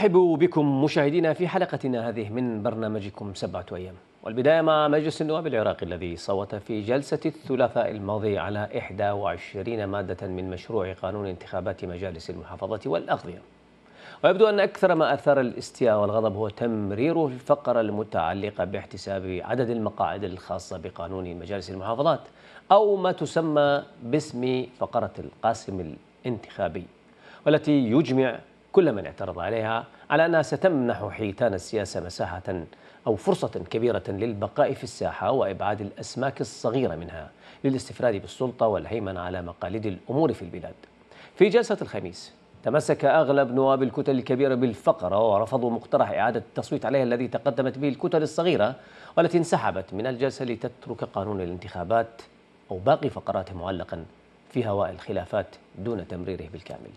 نرحب بكم مشاهدينا في حلقتنا هذه من برنامجكم سبعة أيام والبداية مع مجلس النواب العراقي الذي صوت في جلسة الثلاثاء الماضي على 21 مادة من مشروع قانون انتخابات مجالس المحافظة والأغذية ويبدو أن أكثر ما أثار الاستياء والغضب هو تمرير الفقرة المتعلقة باحتساب عدد المقاعد الخاصة بقانون مجالس المحافظات أو ما تسمى باسم فقرة القاسم الانتخابي والتي يجمع كل من اعترض عليها على أنها ستمنح حيتان السياسة مساحة أو فرصة كبيرة للبقاء في الساحة وإبعاد الأسماك الصغيرة منها للاستفراد بالسلطة والهيمنة على مقاليد الأمور في البلاد في جلسة الخميس تمسك أغلب نواب الكتل الكبيرة بالفقرة ورفضوا مقترح إعادة التصويت عليها الذي تقدمت به الكتل الصغيرة والتي انسحبت من الجلسة لتترك قانون الانتخابات أو باقي فقراته معلقا في هواء الخلافات دون تمريره بالكامل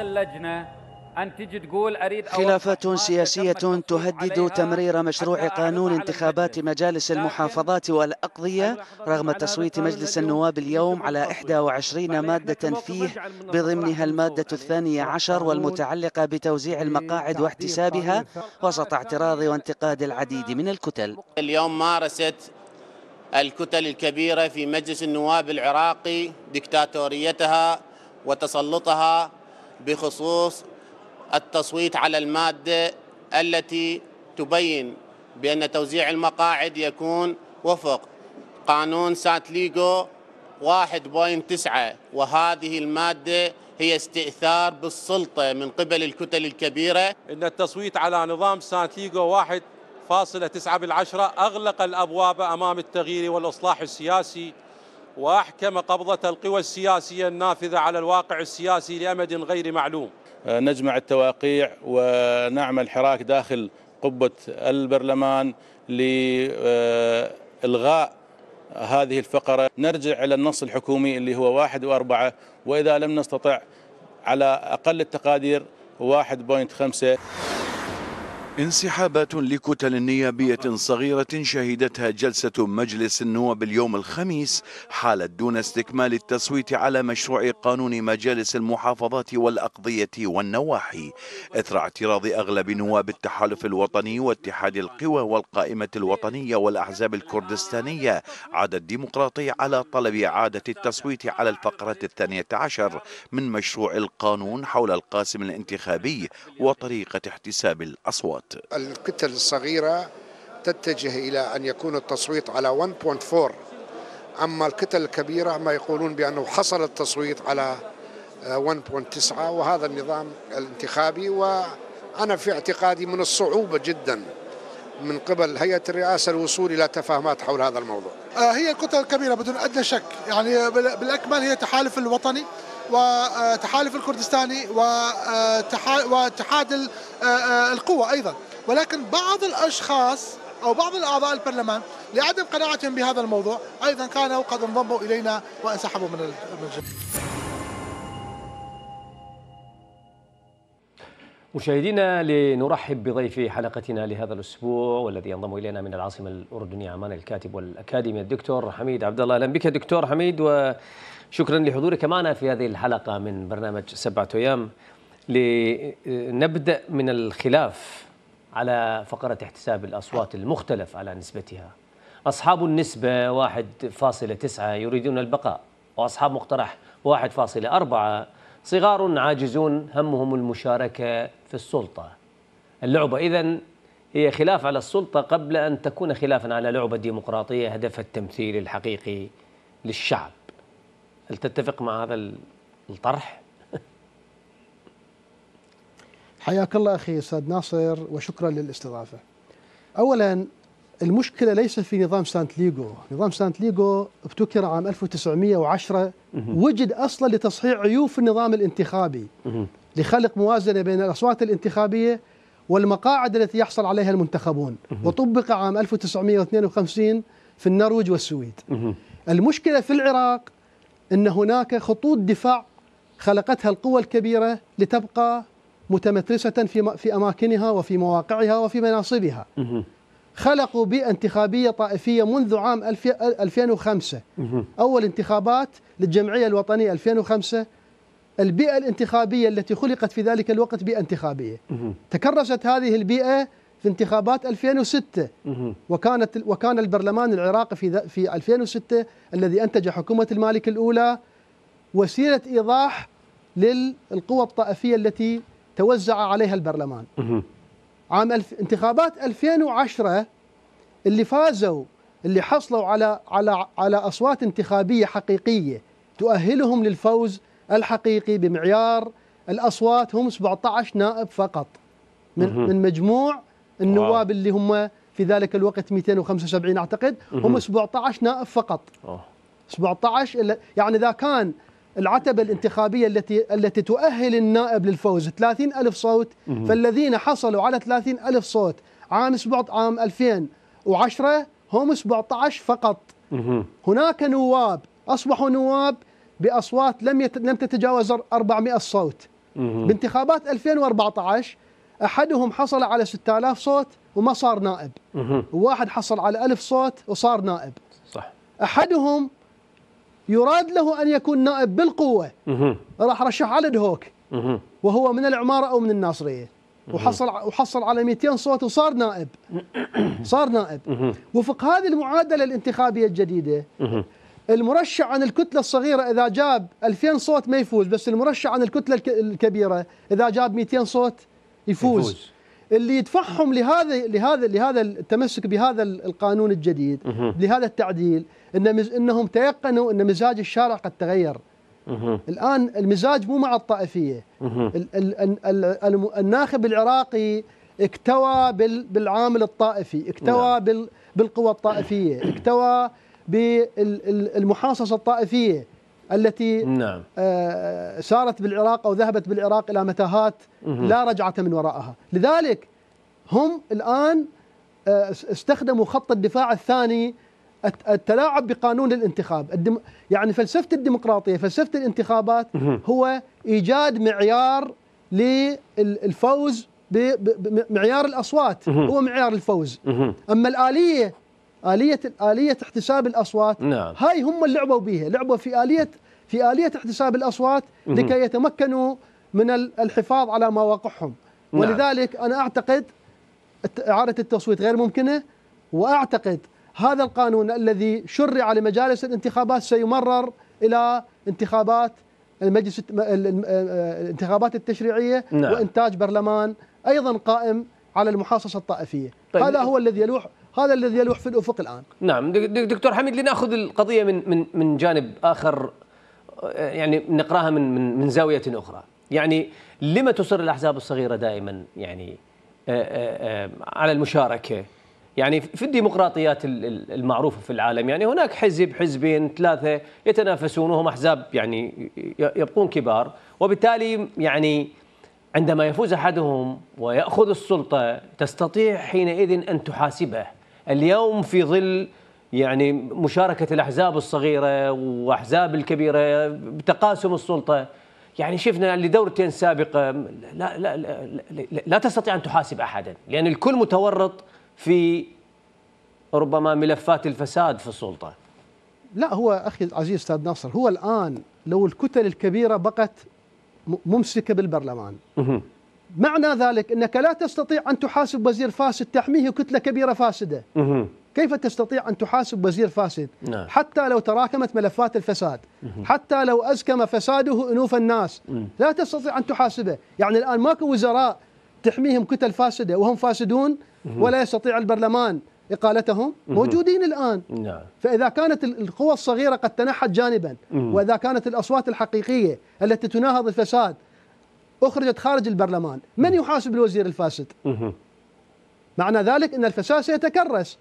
اللجنة أن تجي تقول أريد خلافات سياسية تهدد تمرير مشروع قانون انتخابات مجالس المحافظات والأقضية رغم تصويت مجلس النواب اليوم على 21 مادة فيه بضمنها المادة الثانية عشر والمتعلقة بتوزيع المقاعد واحتسابها وسط اعتراض وانتقاد العديد من الكتل اليوم مارست الكتل الكبيرة في مجلس النواب العراقي دكتاتوريتها وتسلطها بخصوص التصويت على المادة التي تبين بأن توزيع المقاعد يكون وفق قانون ليجو 1.9 وهذه المادة هي استئثار بالسلطة من قبل الكتل الكبيرة إن التصويت على نظام سانت واحد فاصلة تسعة بالعشرة أغلق الأبواب أمام التغيير والإصلاح السياسي وأحكم قبضة القوى السياسية النافذة على الواقع السياسي لأمد غير معلوم آه، نجمع التواقيع ونعمل حراك داخل قبة البرلمان لإلغاء هذه الفقرة نرجع إلى النص الحكومي اللي هو واحد وأربعة وإذا لم نستطع على أقل التقادير واحد بوينت خمسة انسحابات لكتل نيابية صغيرة شهدتها جلسة مجلس النواب اليوم الخميس حالت دون استكمال التصويت على مشروع قانون مجالس المحافظات والأقضية والنواحي إثر اعتراض أغلب نواب التحالف الوطني واتحاد القوى والقائمة الوطنية والأحزاب الكردستانية عاد الديمقراطي على طلب إعادة التصويت على الفقرة الثانية عشر من مشروع القانون حول القاسم الانتخابي وطريقة احتساب الأصوات الصوت الكتل الصغيرة تتجه إلى أن يكون التصويت على 1.4 أما الكتل الكبيرة ما يقولون بأنه حصل التصويت على 1.9 وهذا النظام الانتخابي وأنا في اعتقادي من الصعوبة جدا من قبل هيئة الرئاسة الوصول إلى تفاهمات حول هذا الموضوع آه، هي كتل كبيرة بدون أدنى شك يعني بالأكمل هي تحالف الوطني وتحالف آه، الكردستاني وتحاد آه، آه، آه، القوة أيضا ولكن بعض الأشخاص أو بعض الأعضاء البرلمان لعدم قناعتهم بهذا الموضوع أيضا كانوا قد انضموا إلينا وانسحبوا من الجنة مشاهدينا لنرحب بضيف حلقتنا لهذا الاسبوع والذي ينضم الينا من العاصمه الاردنيه عمان الكاتب والاكاديمي الدكتور حميد عبد الله اهلا بك دكتور حميد وشكرا لحضورك معنا في هذه الحلقه من برنامج سبعه ايام لنبدأ من الخلاف على فقرة احتساب الأصوات المختلف على نسبتها أصحاب النسبة 1.9 يريدون البقاء وأصحاب مقترح 1.4 صغار عاجزون همهم المشاركة في السلطة اللعبة إذا هي خلاف على السلطة قبل أن تكون خلافا على لعبة ديمقراطية هدفها التمثيل الحقيقي للشعب هل تتفق مع هذا الطرح؟ حياك الله أخي أستاذ ناصر وشكرا للاستضافة أولا المشكلة ليست في نظام سانت ليغو نظام سانت ليغو ابتكر عام 1910 وجد أصلا لتصحيح عيوب في النظام الانتخابي لخلق موازنة بين الأصوات الانتخابية والمقاعد التي يحصل عليها المنتخبون وطبق عام 1952 في النرويج والسويد المشكلة في العراق أن هناك خطوط دفاع خلقتها القوى الكبيرة لتبقى متمترسة في في أماكنها وفي مواقعها وفي مناصبها خلقوا بيئة انتخابية طائفية منذ عام 2005 أول انتخابات للجمعية الوطنية 2005 البيئة الانتخابية التي خلقت في ذلك الوقت بيئة انتخابية تكرست هذه البيئة في انتخابات 2006 وكانت وكان البرلمان العراقي في في 2006 الذي انتج حكومه المالك الاولى وسيله ايضاح للقوى الطائفيه التي توزع عليها البرلمان عام الف... انتخابات 2010 اللي فازوا اللي حصلوا على على على اصوات انتخابيه حقيقيه تؤهلهم للفوز الحقيقي بمعيار الاصوات هم 17 نائب فقط من من مجموع النواب اللي هم في ذلك الوقت 275 اعتقد هم 17 نائب فقط 17 يعني اذا كان العتبة الانتخابية التي التي تؤهل النائب للفوز 30 ألف صوت فالذين حصلوا على 30 ألف صوت عام عام 2010 هم 17 فقط هناك نواب أصبحوا نواب بأصوات لم لم تتجاوز 400 صوت بانتخابات 2014 أحدهم حصل على 6000 صوت وما صار نائب وواحد حصل على 1000 صوت وصار نائب صح أحدهم يراد له أن يكون نائب بالقوة راح رشح علي دهوك وهو من العمارة أو من الناصرية وحصل وحصل على 200 صوت وصار نائب صار نائب وفق هذه المعادلة الانتخابية الجديدة المرشح عن الكتلة الصغيرة إذا جاب 2000 صوت ما يفوز بس المرشح عن الكتلة الكبيرة إذا جاب 200 صوت يفوز, يفوز. اللي يدفعهم لهذا لهذا لهذا التمسك بهذا القانون الجديد لهذا التعديل ان انهم تيقنوا ان مزاج الشارع قد تغير الان المزاج مو مع الطائفيه الناخب العراقي اكتوى بالعامل الطائفي اكتوى نعم. بالقوى الطائفيه اكتوى بالمحاصصه الطائفيه التي نعم. آه، سارت بالعراق أو ذهبت بالعراق إلى متاهات لا رجعة من وراءها لذلك هم الآن آه، استخدموا خط الدفاع الثاني التلاعب بقانون الانتخاب الدم يعني فلسفة الديمقراطية فلسفة الانتخابات هو إيجاد معيار للفوز بمعيار الأصوات هو معيار الفوز أما الآلية آلية آلية احتساب الأصوات نعم. هاي هم اللي لعبوا بها لعبوا في آلية في آلية احتساب الأصوات لكي يتمكنوا من الحفاظ على مواقعهم نعم. ولذلك أنا أعتقد إعادة التصويت غير ممكنة وأعتقد هذا القانون الذي شرع لمجالس الانتخابات سيمرر إلى انتخابات المجلس آه، الانتخابات التشريعية نعم. وإنتاج برلمان أيضا قائم على المحاصصة الطائفية طيب. هذا هو الذي يلوح هذا الذي يلوح في الافق الان نعم دكتور حميد لناخذ القضيه من من من جانب اخر آه، يعني نقراها من من من زاويه اخرى يعني لما تصر الاحزاب الصغيره دائما يعني آه، آه، على المشاركه يعني في الديمقراطيات المعروفة في العالم يعني هناك حزب حزبين ثلاثة يتنافسون وهم أحزاب يعني يبقون كبار وبالتالي يعني عندما يفوز أحدهم ويأخذ السلطة تستطيع حينئذ أن تحاسبه اليوم في ظل يعني مشاركة الأحزاب الصغيرة وأحزاب الكبيرة بتقاسم السلطة يعني شفنا لدورتين سابقة لا, لا, لا, لا, لا تستطيع أن تحاسب أحدا لأن يعني الكل متورط في ربما ملفات الفساد في السلطة لا هو أخي العزيز أستاذ ناصر هو الآن لو الكتل الكبيرة بقت ممسكة بالبرلمان معنى ذلك أنك لا تستطيع أن تحاسب وزير فاسد تحميه كتلة كبيرة فاسدة كيف تستطيع أن تحاسب وزير فاسد نعم. حتى لو تراكمت ملفات الفساد حتى لو أزكم فساده أنوف الناس لا تستطيع أن تحاسبه يعني الآن ماكو وزراء تحميهم كتل فاسدة وهم فاسدون ولا يستطيع البرلمان إقالتهم موجودين الآن نعم. فإذا كانت القوى الصغيرة قد تنحت جانبا وإذا كانت الأصوات الحقيقية التي تناهض الفساد أخرجت خارج البرلمان من يحاسب الوزير الفاسد؟ معنى ذلك ان الفساد سيتكرس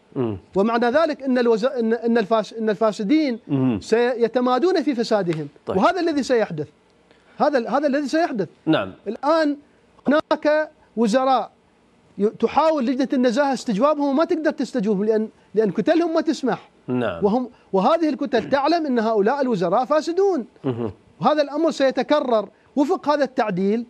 ومعنى ذلك ان الوز... ان الفاس... إن الفاسدين سيتمادون في فسادهم طيب. وهذا الذي سيحدث هذا هذا الذي سيحدث نعم الان هناك وزراء تحاول لجنه النزاهه استجوابهم وما تقدر تستجوبهم لان لان كتلهم ما تسمح نعم وهم وهذه الكتل تعلم ان هؤلاء الوزراء فاسدون وهذا الامر سيتكرر وفق هذا التعديل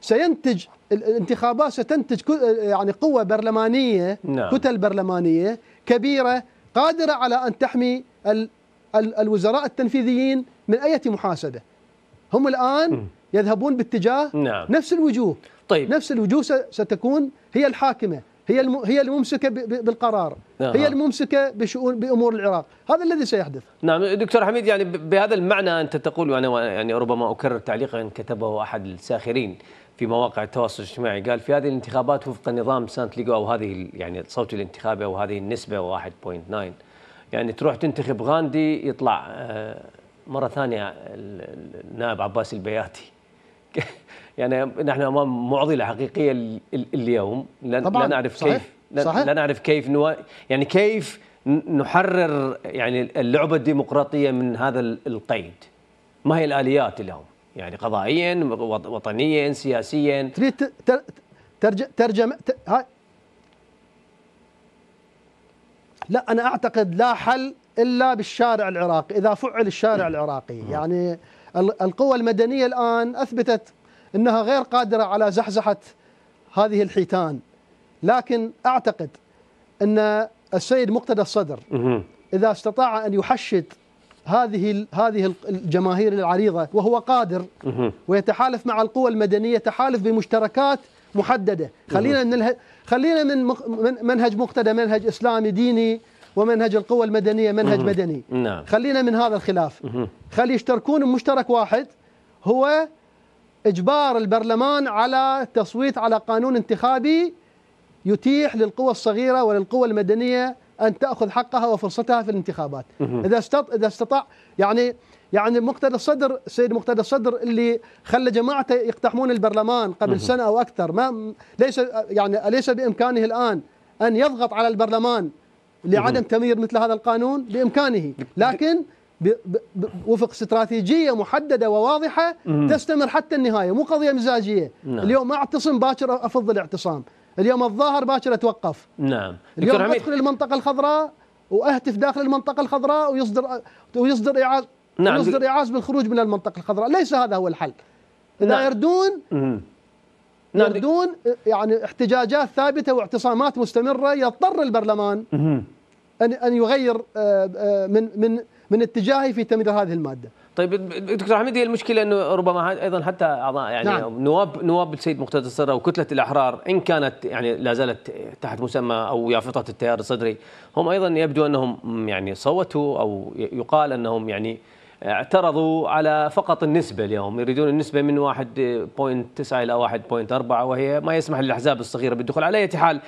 سينتج الانتخابات ستنتج يعني قوة برلمانية نعم. كتل برلمانية كبيرة قادرة على أن تحمي الوزراء التنفيذيين من أي محاسبة هم الآن يذهبون باتجاه نعم. نفس الوجوه طيب. نفس الوجوه ستكون هي الحاكمة هي الم... هي الممسكه ب... بالقرار آه. هي الممسكه بشؤون بامور العراق هذا الذي سيحدث نعم دكتور حميد يعني بهذا المعنى انت تقول وانا يعني ربما اكرر تعليقا كتبه احد الساخرين في مواقع التواصل الاجتماعي قال في هذه الانتخابات وفق نظام سانت ليغو او هذه يعني الصوت الانتخابي او هذه النسبه 1.9 يعني تروح تنتخب غاندي يطلع آه، مره ثانيه النائب عباس البياتي يعني نحن امام معضله حقيقيه اليوم لا, لا نعرف صحيح. كيف لا, صحيح. لا نعرف كيف نوا... يعني كيف نحرر يعني اللعبه الديمقراطيه من هذا القيد ما هي الاليات اليوم يعني قضائيا وطنيا سياسيا تريد ترجم ترجم هاي لا انا اعتقد لا حل الا بالشارع العراقي اذا فعل الشارع العراقي يعني القوى المدنيه الان اثبتت أنها غير قادرة على زحزحة هذه الحيتان لكن أعتقد أن السيد مقتدى الصدر إذا استطاع أن يحشد هذه هذه الجماهير العريضه وهو قادر ويتحالف مع القوى المدنيه تحالف بمشتركات محدده خلينا من خلينا من منهج مقتدى منهج اسلامي ديني ومنهج القوى المدنيه منهج مدني نعم. خلينا من هذا الخلاف خلي يشتركون بمشترك واحد هو إجبار البرلمان على التصويت على قانون انتخابي يتيح للقوى الصغيرة وللقوى المدنية أن تأخذ حقها وفرصتها في الانتخابات إذا استطاع, إذا استطاع يعني يعني مقتدى الصدر السيد مقتدى الصدر اللي خلى جماعته يقتحمون البرلمان قبل سنة أو أكثر ما ليس يعني أليس بإمكانه الآن أن يضغط على البرلمان لعدم تمرير مثل هذا القانون بإمكانه لكن وفق استراتيجيه محدده وواضحه مم. تستمر حتى النهايه مو قضيه مزاجيه نعم. اليوم اعتصم باكر افض الاعتصام اليوم الظاهر باكر اتوقف نعم اليوم ادخل المنطقه الخضراء واهتف داخل المنطقه الخضراء ويصدر ويصدر اعاز نعم ويصدر اعاز بالخروج من المنطقه الخضراء ليس هذا هو الحل اذا نعم. يردون مم. نعم. يردون يعني احتجاجات ثابته واعتصامات مستمره يضطر البرلمان مم. ان ان يغير آه، آه، من من من اتجاهي في تمرير هذه الماده. طيب دكتور حميد هي المشكله انه ربما ايضا حتى اعضاء يعني نعم. نواب نواب السيد مقتدى الصدر وكتله الاحرار ان كانت يعني لا زالت تحت مسمى او يافطه التيار الصدري هم ايضا يبدو انهم يعني صوتوا او يقال انهم يعني اعترضوا على فقط النسبة اليوم يريدون النسبة من 1.9 إلى 1.4 وهي ما يسمح للأحزاب الصغيرة بالدخول على أي حال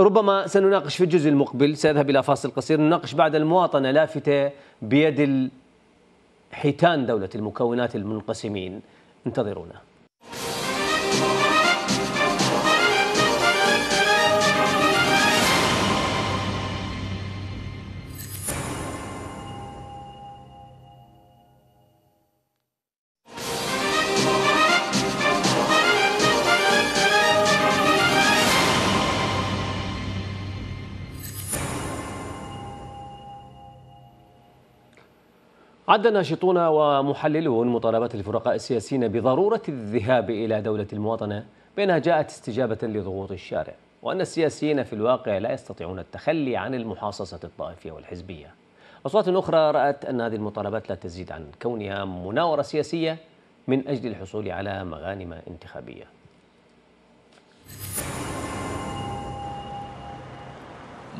ربما سنناقش في الجزء المقبل سأذهب إلى فاصل قصير نناقش بعد المواطنة لافتة بيد حيتان دولة المكونات المنقسمين انتظرونا عد ناشطون ومحللون مطالبات الفرقاء السياسيين بضرورة الذهاب إلى دولة المواطنة بأنها جاءت استجابة لضغوط الشارع وأن السياسيين في الواقع لا يستطيعون التخلي عن المحاصصة الطائفية والحزبية أصوات أخرى رأت أن هذه المطالبات لا تزيد عن كونها مناورة سياسية من أجل الحصول على مغانم انتخابية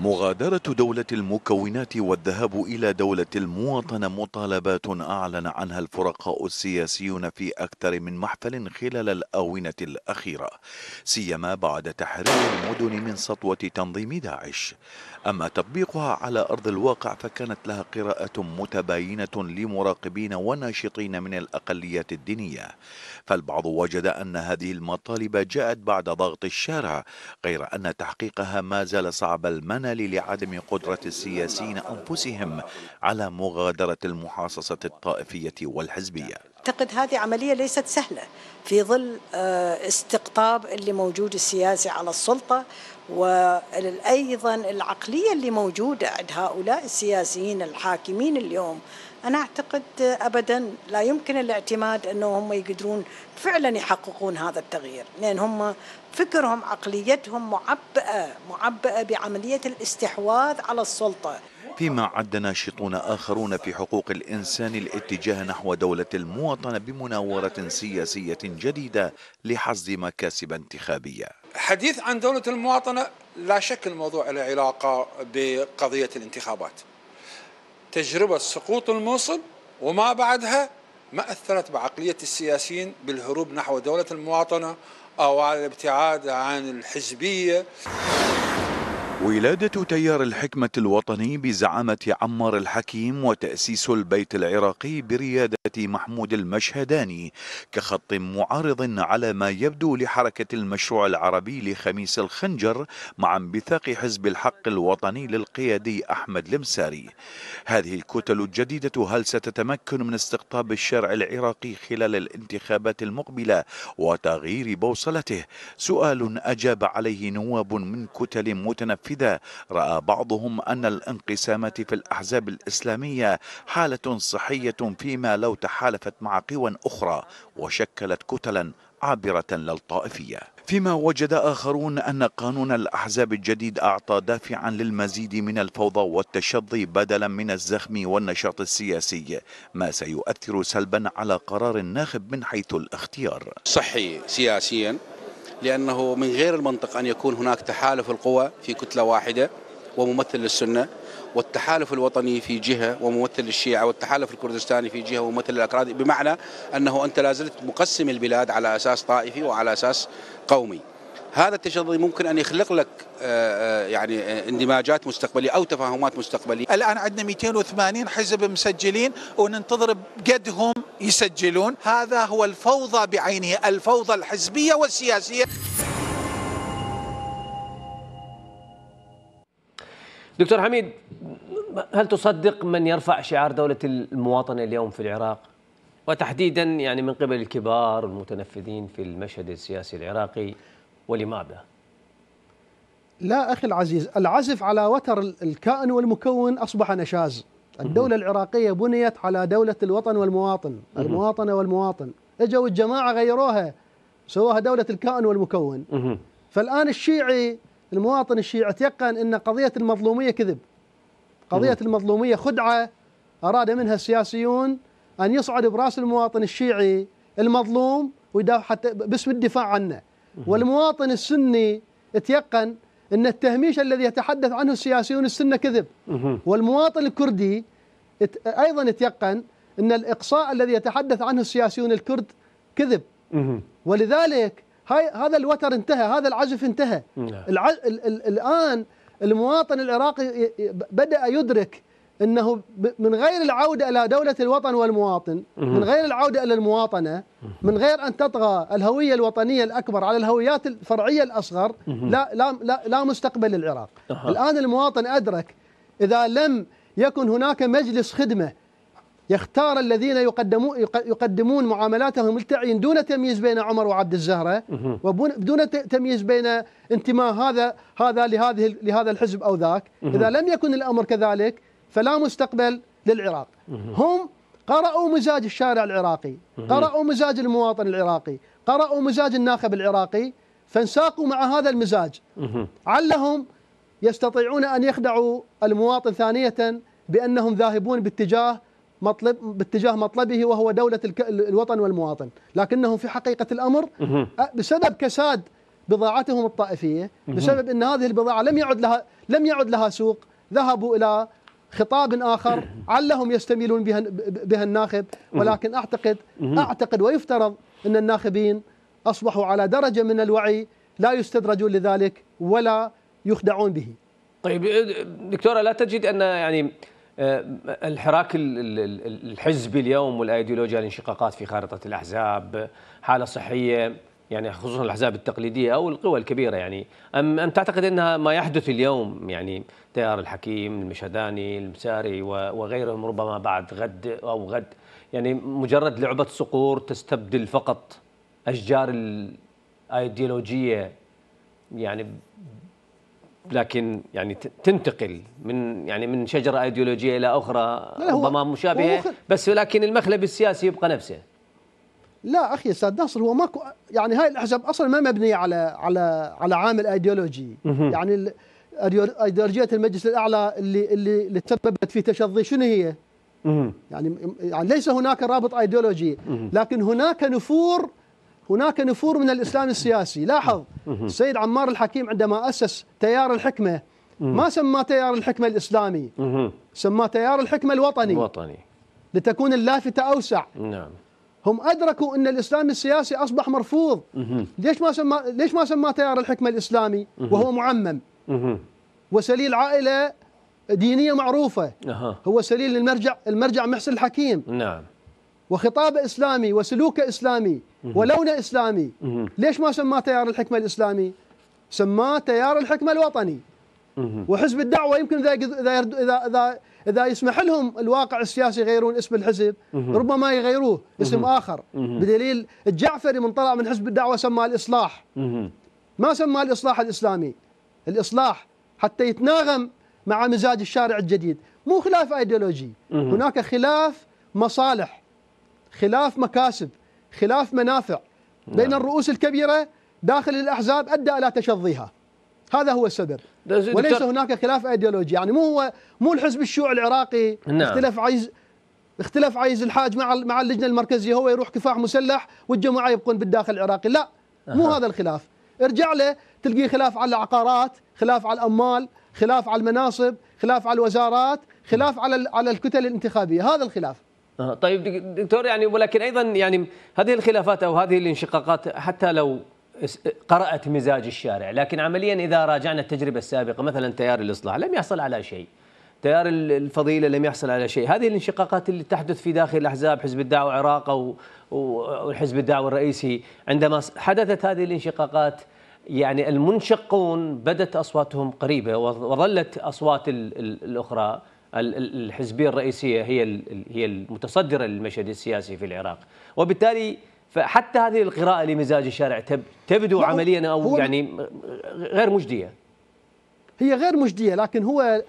مغادرة دولة المكونات والذهاب إلى دولة المواطنة مطالبات أعلن عنها الفرقاء السياسيون في أكثر من محفل خلال الآونة الأخيرة سيما بعد تحرير المدن من سطوة تنظيم داعش أما تطبيقها على أرض الواقع فكانت لها قراءة متباينة لمراقبين وناشطين من الأقليات الدينية فالبعض وجد أن هذه المطالب جاءت بعد ضغط الشارع غير أن تحقيقها ما زال صعب المنع العلل لعدم قدرة السياسيين أنفسهم على مغادرة المحاصصة الطائفية والحزبية أعتقد هذه عملية ليست سهلة في ظل آه، استقطاب اللي موجود السياسي على السلطة وأيضا العقلية اللي موجودة عند هؤلاء السياسيين الحاكمين اليوم أنا أعتقد أبدا لا يمكن الاعتماد أنه هم يقدرون فعلا يحققون هذا التغيير لأن هم فكرهم عقليتهم معبأة معبأة بعملية الاستحواذ على السلطة فيما عد ناشطون آخرون في حقوق الإنسان الاتجاه نحو دولة المواطنة بمناورة سياسية جديدة لحصد مكاسب انتخابية حديث عن دولة المواطنة لا شك الموضوع له علاقة بقضية الانتخابات تجربة سقوط الموصل وما بعدها ما أثرت بعقلية السياسيين بالهروب نحو دولة المواطنة أو على الابتعاد عن الحزبية ولادة تيار الحكمة الوطني بزعامة عمار الحكيم وتأسيس البيت العراقي بريادة محمود المشهداني كخط معارض على ما يبدو لحركة المشروع العربي لخميس الخنجر مع انبثاق حزب الحق الوطني للقيادي أحمد المساري هذه الكتل الجديدة هل ستتمكن من استقطاب الشارع العراقي خلال الانتخابات المقبلة وتغيير بوصلته؟ سؤال أجاب عليه نواب من كتل متنفذة النافذة رأى بعضهم أن الانقسامات في الأحزاب الإسلامية حالة صحية فيما لو تحالفت مع قوى أخرى وشكلت كتلا عابرة للطائفية فيما وجد آخرون أن قانون الأحزاب الجديد أعطى دافعا للمزيد من الفوضى والتشظي بدلا من الزخم والنشاط السياسي ما سيؤثر سلبا على قرار الناخب من حيث الاختيار صحي سياسيا لأنه من غير المنطق أن يكون هناك تحالف القوى في كتلة واحدة وممثل للسنة والتحالف الوطني في جهة وممثل للشيعة والتحالف الكردستاني في جهة وممثل للأكراد بمعنى أنه أنت لازلت مقسم البلاد على أساس طائفي وعلى أساس قومي هذا التشظي ممكن ان يخلق لك آه، آه، يعني آه، اندماجات مستقبليه او تفاهمات مستقبليه. الان عندنا 280 حزب مسجلين وننتظر بقدهم يسجلون، هذا هو الفوضى بعينه، الفوضى الحزبيه والسياسيه. دكتور حميد هل تصدق من يرفع شعار دوله المواطنه اليوم في العراق؟ وتحديدا يعني من قبل الكبار المتنفذين في المشهد السياسي العراقي ولماذا؟ لا أخي العزيز العزف على وتر الكائن والمكون أصبح نشاز الدولة العراقية بنيت على دولة الوطن والمواطن المواطنة والمواطن اجوا الجماعة غيروها سووها دولة الكائن والمكون فالآن الشيعي المواطن الشيعي تيقن أن قضية المظلومية كذب قضية المظلومية خدعة أراد منها السياسيون أن يصعد برأس المواطن الشيعي المظلوم حتى باسم الدفاع عنه والمواطن السني تيقن أن التهميش الذي يتحدث عنه السياسيون السنة كذب والمواطن الكردي أيضا تيقن أن الإقصاء الذي يتحدث عنه السياسيون الكرد كذب ولذلك هاي هذا الوتر انتهى هذا العزف انتهى نعم. الع... ال... ال... الآن المواطن العراقي بدأ يدرك انه من غير العوده الى دوله الوطن والمواطن من غير العوده الى المواطنه من غير ان تطغى الهويه الوطنيه الاكبر على الهويات الفرعيه الاصغر لا لا لا, لا مستقبل للعراق الان المواطن ادرك اذا لم يكن هناك مجلس خدمه يختار الذين يقدمون يقدمون معاملاتهم التعيين دون تمييز بين عمر وعبد الزهره ودون تمييز بين انتماء هذا هذا لهذه لهذا الحزب او ذاك اذا لم يكن الامر كذلك فلا مستقبل للعراق هم قرأوا مزاج الشارع العراقي قرأوا مزاج المواطن العراقي قرأوا مزاج الناخب العراقي فانساقوا مع هذا المزاج علهم يستطيعون أن يخدعوا المواطن ثانية بأنهم ذاهبون باتجاه مطلب باتجاه مطلبه وهو دولة الوطن والمواطن لكنهم في حقيقة الأمر بسبب كساد بضاعتهم الطائفية بسبب أن هذه البضاعة لم يعد لها لم يعد لها سوق ذهبوا إلى خطاب آخر علهم يستميلون بها, بها الناخب ولكن أعتقد أعتقد ويفترض أن الناخبين أصبحوا على درجة من الوعي لا يستدرجون لذلك ولا يخدعون به طيب إيه، دكتورة لا تجد أن يعني آه، الحراك الحزبي اليوم والايديولوجيا الانشقاقات في خارطه الاحزاب حاله صحيه يعني خصوصا الاحزاب التقليديه او القوى الكبيره يعني ام ام تعتقد انها ما يحدث اليوم يعني تيار الحكيم، المشهداني، المساري وغيرهم ربما بعد غد او غد يعني مجرد لعبه صقور تستبدل فقط اشجار الايديولوجيه يعني لكن يعني تنتقل من يعني من شجره ايديولوجيه الى اخرى ربما مشابهه بس ولكن المخلب السياسي يبقى نفسه لا اخي استاذ ناصر هو ماكو يعني هاي الاحزاب اصلا ما مبنيه على على على عامل ايديولوجي يعني ايديولوجيه المجلس الاعلى اللي اللي, اللي تسببت في تشظي شنو هي؟ يعني يعني ليس هناك رابط ايديولوجي لكن هناك نفور هناك نفور من الاسلام السياسي لاحظ السيد عمار الحكيم عندما اسس تيار الحكمه ما سماه تيار الحكمه الاسلامي سماه تيار الحكمه الوطني الوطني لتكون اللافته اوسع نعم هم ادركوا ان الاسلام السياسي اصبح مرفوض ليش ما سما ليش ما سماه تيار الحكمه الاسلامي وهو معمم وسليل عائله دينيه معروفه هو سليل المرجع المرجع محسن الحكيم نعم وخطابه اسلامي وسلوكه اسلامي ولونه اسلامي ليش ما سماه تيار الحكمه الاسلامي سماه تيار الحكمه الوطني وحزب الدعوه يمكن اذا اذا اذا اذا, يسمح لهم الواقع السياسي يغيرون اسم الحزب ربما يغيروه اسم اخر بدليل الجعفري من طلع من حزب الدعوه سماه الاصلاح ما سماه الاصلاح الاسلامي الاصلاح حتى يتناغم مع مزاج الشارع الجديد مو خلاف ايديولوجي هناك خلاف مصالح خلاف مكاسب خلاف منافع بين نعم. الرؤوس الكبيره داخل الاحزاب ادى الى تشظيها هذا هو السبب وليس هناك خلاف ايديولوجي يعني مو هو مو الحزب الشيوعي العراقي نعم. اختلف عايز اختلف عايز الحاج مع مع اللجنه المركزيه هو يروح كفاح مسلح والجماعه يبقون بالداخل العراقي لا مو أه. هذا الخلاف ارجع له تلقيه خلاف على العقارات خلاف على الاموال خلاف على المناصب خلاف على الوزارات خلاف على على الكتل الانتخابيه هذا الخلاف طيب دكتور يعني ولكن ايضا يعني هذه الخلافات او هذه الانشقاقات حتى لو قرأت مزاج الشارع لكن عمليا إذا راجعنا التجربة السابقة مثلا تيار الإصلاح لم يحصل على شيء تيار الفضيلة لم يحصل على شيء هذه الانشقاقات اللي تحدث في داخل الأحزاب حزب الدعوة او وحزب الدعوة الرئيسي عندما حدثت هذه الانشقاقات يعني المنشقون بدت أصواتهم قريبة وظلت أصوات الأخرى الحزبية الرئيسية هي هي المتصدرة للمشهد السياسي في العراق وبالتالي فحتى هذه القراءة لمزاج الشارع تبدو عمليا أو يعني غير مجدية هي غير مجدية لكن هو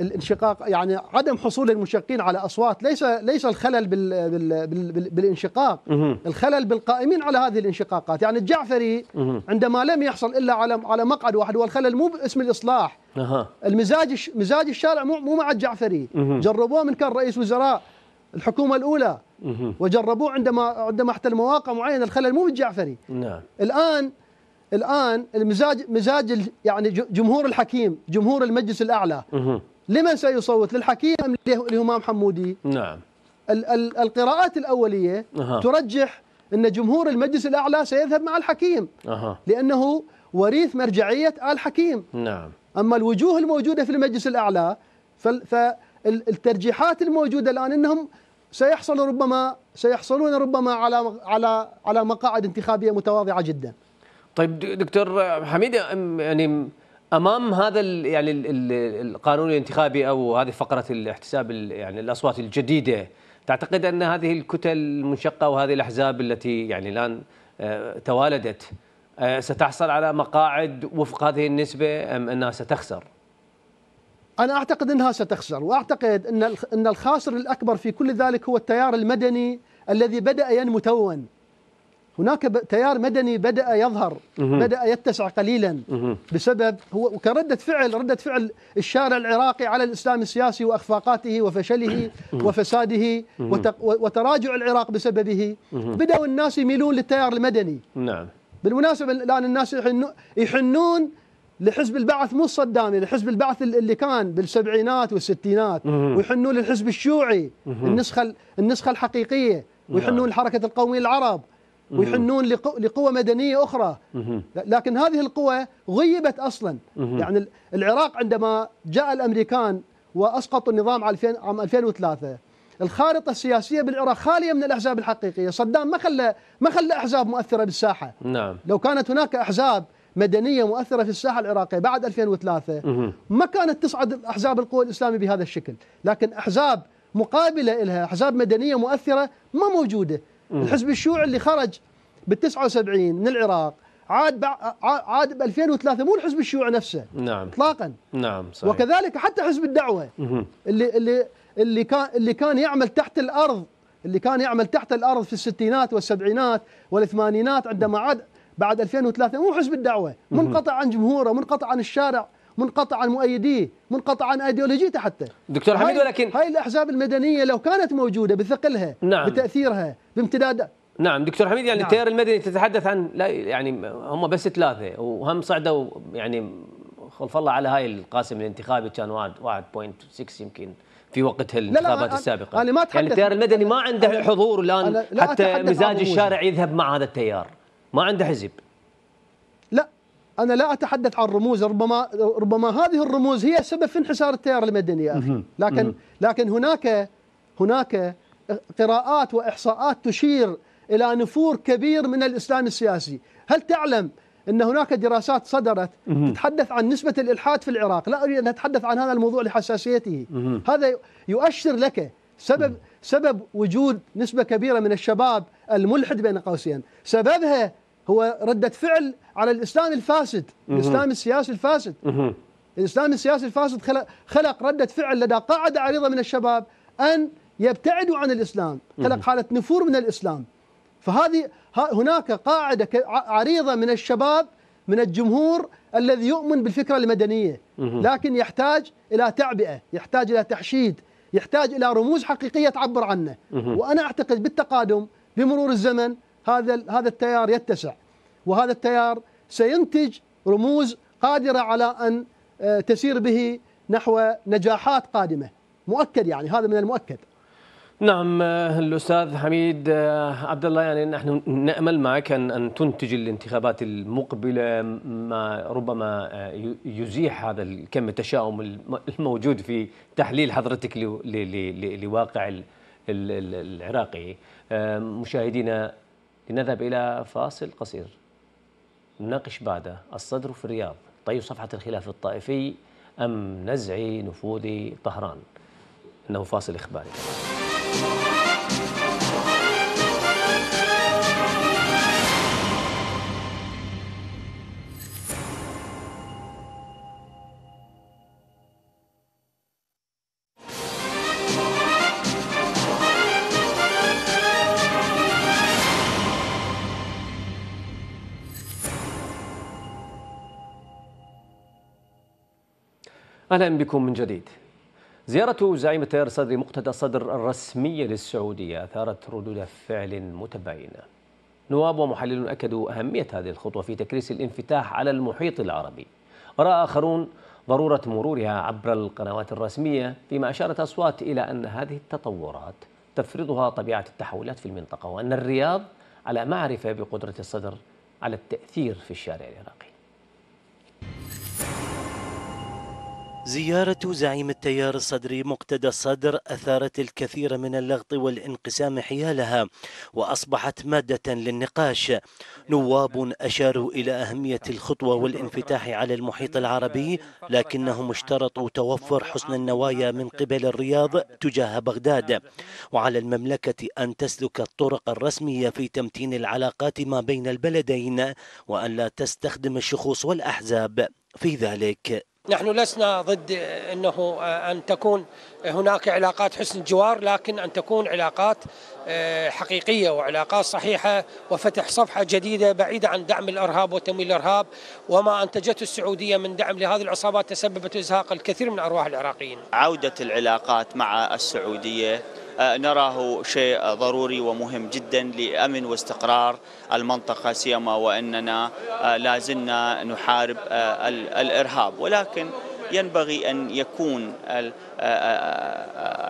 الانشقاق يعني عدم حصول المنشقين على اصوات ليس ليس الخلل بال بال بال بالانشقاق الخلل بالقائمين على هذه الانشقاقات يعني الجعفري عندما لم يحصل الا على على مقعد واحد والخلل مو باسم الاصلاح المزاج مزاج الشارع مو مو مع الجعفري جربوه من كان رئيس وزراء الحكومه الاولى وجربوه عندما عندما احتل مواقع معينه الخلل مو بالجعفري نعم الان الان المزاج مزاج يعني جمهور الحكيم جمهور المجلس الاعلى لمن سيصوت للحكيم ام لهمام حمودي نعم ال ال القراءات الاوليه أه. ترجح ان جمهور المجلس الاعلى سيذهب مع الحكيم أه. لانه وريث مرجعيه ال حكيم نعم اما الوجوه الموجوده في المجلس الاعلى فالترجيحات الموجوده الان انهم سيحصل ربما سيحصلون ربما على على على مقاعد انتخابيه متواضعه جدا. طيب دكتور حميد يعني امام هذا يعني القانون الانتخابي او هذه فقره الاحتساب يعني الاصوات الجديده تعتقد ان هذه الكتل المنشقه وهذه الاحزاب التي يعني الان آه، توالدت آه، ستحصل على مقاعد وفق هذه النسبه ام انها ستخسر؟ انا اعتقد انها ستخسر واعتقد ان ان الخاسر الاكبر في كل ذلك هو التيار المدني الذي بدا ينمو توا هناك تيار مدني بدا يظهر بدا يتسع قليلا بسبب هو وكرده فعل رده فعل الشارع العراقي على الاسلام السياسي واخفاقاته وفشله وفساده وتراجع العراق بسببه بداوا الناس يميلون للتيار المدني نعم بالمناسبه الان الناس يحنون لحزب البعث مو الصدامي لحزب البعث اللي كان بالسبعينات والستينات ويحنون للحزب الشيوعي النسخه النسخه الحقيقيه نعم. ويحنون لحركه القومية العرب ويحنون لقوى مدنيه اخرى لكن هذه القوى غيبت اصلا يعني العراق عندما جاء الامريكان واسقطوا النظام عام 2003 الخارطه السياسيه بالعراق خاليه من الاحزاب الحقيقيه، صدام ما خلى ما خلى احزاب مؤثره بالساحه. نعم. لو كانت هناك احزاب مدنيه مؤثره في الساحه العراقيه بعد 2003 ما كانت تصعد احزاب القوى الإسلامية بهذا الشكل لكن احزاب مقابله لها احزاب مدنيه مؤثره ما موجوده الحزب الشيوعي اللي خرج بال 79 من العراق عاد عاد ب 2003 مو الحزب الشيوعي نفسه نعم اطلاقا نعم صحيح وكذلك حتى حزب الدعوه اللي اللي اللي كان اللي كان يعمل تحت الارض اللي كان يعمل تحت الارض في الستينات والسبعينات والثمانينات عندما عاد بعد 2003 مو حزب الدعوه منقطع عن جمهوره منقطع عن الشارع منقطع عن مؤيديه منقطع عن ايديولوجيته حتى دكتور حميد ولكن هاي الاحزاب المدنيه لو كانت موجوده بثقلها نعم. بتاثيرها بامتداد نعم دكتور حميد يعني نعم. التيار المدني تتحدث عن لا يعني هم بس ثلاثه وهم صعدوا يعني خلف الله على هاي القاسم الانتخابي كان 1.6 يمكن في وقتها الانتخابات لا السابقه أنا ما يعني التيار المدني ما عنده حضور الان حتى مزاج الشارع يذهب مع هذا التيار ما عنده حزب لا انا لا اتحدث عن رموز ربما ربما هذه الرموز هي سبب في انحسار التيار المدني يا اخي لكن لكن هناك هناك قراءات واحصاءات تشير الى نفور كبير من الاسلام السياسي هل تعلم ان هناك دراسات صدرت تتحدث عن نسبه الالحاد في العراق لا اريد ان اتحدث عن هذا الموضوع لحساسيته هذا يؤشر لك سبب سبب وجود نسبه كبيره من الشباب الملحد بين قوسين سببها هو ردة فعل على الإسلام الفاسد الإسلام السياسي الفاسد الإسلام السياسي الفاسد خلق, خلق ردة فعل لدى قاعدة عريضة من الشباب أن يبتعدوا عن الإسلام خلق حالة نفور من الإسلام فهذه هناك قاعدة عريضة من الشباب من الجمهور الذي يؤمن بالفكرة المدنية لكن يحتاج إلى تعبئة يحتاج إلى تحشيد يحتاج إلى رموز حقيقية تعبر عنه وأنا أعتقد بالتقادم بمرور الزمن هذا هذا التيار يتسع وهذا التيار سينتج رموز قادرة على أن آه، تسير به نحو نجاحات قادمة مؤكد يعني هذا من المؤكد نعم آه، الاستاذ حميد آه، عبد الله يعني نحن نامل معك ان ان تنتج الانتخابات المقبله ما ربما يزيح هذا الكم التشاؤم الموجود في تحليل حضرتك لواقع العراقي مشاهدينا لنذهب إلى فاصل قصير نناقش بعده الصدر في الرياض طي صفحة الخلاف الطائفي أم نزع نفوذ طهران إنه فاصل إخباري أهلا بكم من جديد زيارة زعيم التيار الصدري مقتدى الصدر الرسمية للسعودية أثارت ردود فعل متباينة نواب ومحللون أكدوا أهمية هذه الخطوة في تكريس الانفتاح على المحيط العربي ورأى آخرون ضرورة مرورها عبر القنوات الرسمية فيما أشارت أصوات إلى أن هذه التطورات تفرضها طبيعة التحولات في المنطقة وأن الرياض على معرفة بقدرة الصدر على التأثير في الشارع العراقي زيارة زعيم التيار الصدري مقتدى الصدر أثارت الكثير من اللغط والانقسام حيالها وأصبحت مادة للنقاش نواب أشاروا إلى أهمية الخطوة والانفتاح على المحيط العربي لكنهم اشترطوا توفر حسن النوايا من قبل الرياض تجاه بغداد وعلى المملكة أن تسلك الطرق الرسمية في تمتين العلاقات ما بين البلدين وأن لا تستخدم الشخوص والأحزاب في ذلك نحن لسنا ضد أنه آه، أن تكون هناك علاقات حسن جوار لكن أن تكون علاقات آه، حقيقية وعلاقات صحيحة وفتح صفحة جديدة بعيدة عن دعم الإرهاب وتمويل الإرهاب وما أنتجته السعودية من دعم لهذه العصابات تسببت إزهاق الكثير من أرواح العراقيين عودة العلاقات مع السعودية آه، نراه شيء ضروري ومهم جدا لأمن واستقرار المنطقة سيما وأننا آه، لازلنا نحارب الإرهاب ولكن ينبغي أن يكون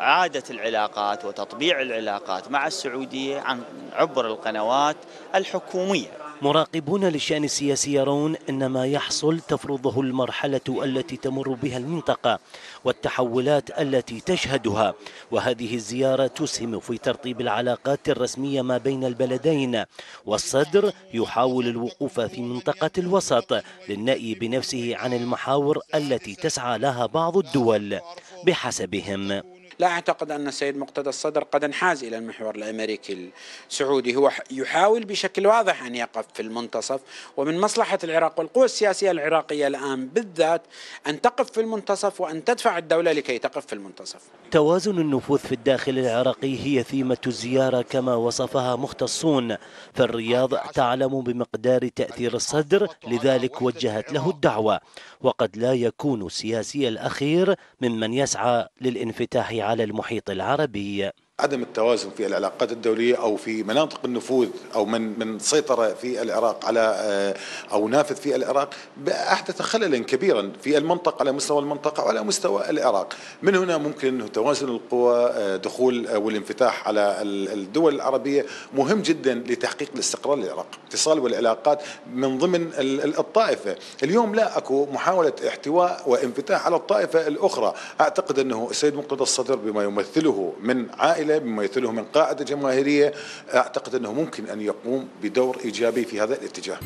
عادة العلاقات وتطبيع العلاقات مع السعودية عبر القنوات الحكومية مراقبون للشأن السياسي يرون أن ما يحصل تفرضه المرحلة التي تمر بها المنطقة والتحولات التي تشهدها وهذه الزيارة تسهم في ترطيب العلاقات الرسمية ما بين البلدين والصدر يحاول الوقوف في منطقة الوسط للنأي بنفسه عن المحاور التي تسعى لها بعض الدول بحسبهم لا أعتقد أن السيد مقتدى الصدر قد انحاز إلى المحور الأمريكي السعودي هو يحاول بشكل واضح أن يقف في المنتصف ومن مصلحة العراق والقوى السياسية العراقية الآن بالذات أن تقف في المنتصف وأن تدفع الدولة لكي تقف في المنتصف توازن النفوذ في الداخل العراقي هي ثيمة الزيارة كما وصفها مختصون فالرياض تعلم بمقدار تأثير الصدر لذلك وجهت له الدعوة وقد لا يكون السياسي الأخير ممن يسعى للانفتاح على المحيط العربي عدم التوازن في العلاقات الدولية أو في مناطق النفوذ أو من من سيطر في العراق على آه، أو نافذ في العراق أحدث خللا كبيرا في المنطقة على مستوى المنطقة وعلى مستوى العراق من هنا ممكن أنه توازن القوى آه، دخول آه، والانفتاح على الدول العربية مهم جدا لتحقيق الاستقرار للعراق اتصال والعلاقات من ضمن الطائفة اليوم لا أكو محاولة احتواء وانفتاح على الطائفة الأخرى أعتقد أنه السيد مقتدى الصدر بما يمثله من عائلة بما يثله من قاعدة جماهيرية أعتقد أنه ممكن أن يقوم بدور إيجابي في هذا الاتجاه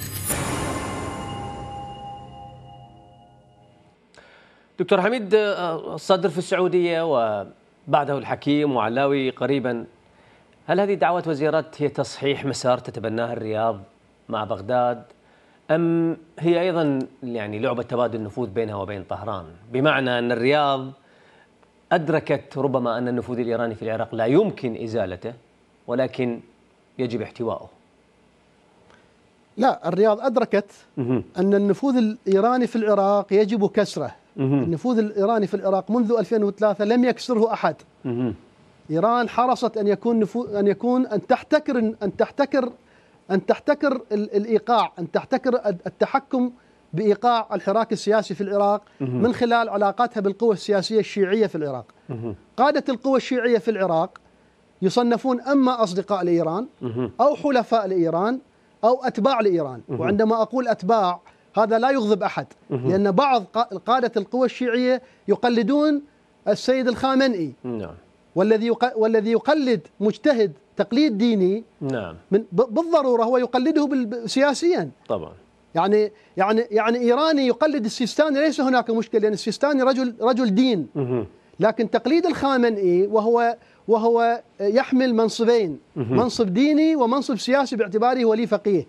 دكتور حميد آه، الصدر في السعودية وبعده الحكيم وعلاوي قريبا هل هذه دعوة وزيرات هي تصحيح مسار تتبناه الرياض مع بغداد أم هي أيضا يعني لعبة تبادل نفوذ بينها وبين طهران بمعنى أن الرياض أدركت ربما أن النفوذ الإيراني في العراق لا يمكن إزالته ولكن يجب احتوائه لا الرياض أدركت أن النفوذ الإيراني في العراق يجب كسره النفوذ الإيراني في العراق منذ 2003 لم يكسره أحد إيران حرصت أن يكون نفو... أن يكون أن تحتكر أن تحتكر أن تحتكر الإيقاع أن تحتكر التحكم بايقاع الحراك السياسي في العراق من خلال علاقاتها بالقوى السياسيه الشيعيه في العراق. قاده القوى الشيعيه في العراق يصنفون اما اصدقاء لايران او حلفاء لايران او اتباع لايران، وعندما اقول اتباع هذا لا يغضب احد لان بعض قاده القوى الشيعيه يقلدون السيد الخامنئي. نعم. والذي والذي يقلد مجتهد تقليد ديني نعم بالضروره هو يقلده سياسيا طبعا يعني يعني يعني ايراني يقلد السيستاني ليس هناك مشكله لان السيستاني رجل رجل دين لكن تقليد الخامنئي وهو وهو يحمل منصبين منصب ديني ومنصب سياسي باعتباره ولي فقيه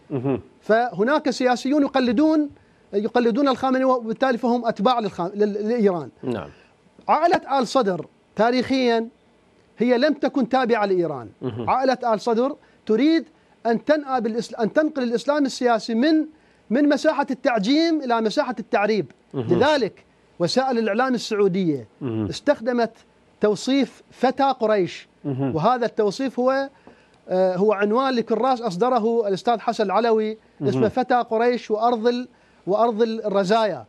فهناك سياسيون يقلدون يقلدون الخامنئي وبالتالي فهم اتباع لايران نعم عائله ال صدر تاريخيا هي لم تكن تابعه لايران عائله ال صدر تريد ان تنأى ان تنقل الاسلام السياسي من من مساحة التعجيم إلى مساحة التعريب لذلك وسائل الإعلام السعودية استخدمت توصيف فتى قريش وهذا التوصيف هو آه، هو عنوان لكراس أصدره الأستاذ حسن العلوي اسمه فتى قريش وأرض وأرض الرزايا